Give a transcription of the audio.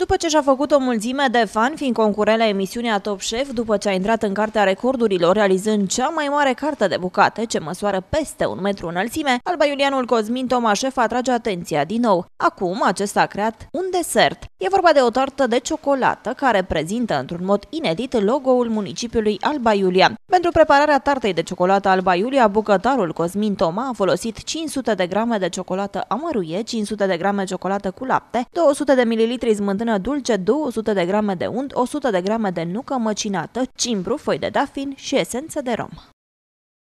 După ce și-a făcut o mulțime de fani, fiind concurent la emisiunea Top Chef, după ce a intrat în Cartea Recordurilor, realizând cea mai mare carte de bucate, ce măsoară peste un metru înălțime, Alba Iulianul Cosmin șef atrage atenția din nou. Acum, acesta a creat un desert. E vorba de o tartă de ciocolată care prezintă într-un mod inedit logo-ul municipiului Alba Iulia. Pentru prepararea tartei de ciocolată Alba Iulia, bucătarul Cosmin Toma a folosit 500 de grame de ciocolată amăruie, 500 de grame ciocolată cu lapte, 200 de mililitri smântână banană dulce, 200 de grame de unt, 100 de grame de nucă măcinată, cimbru, foi de dafin și esență de rom.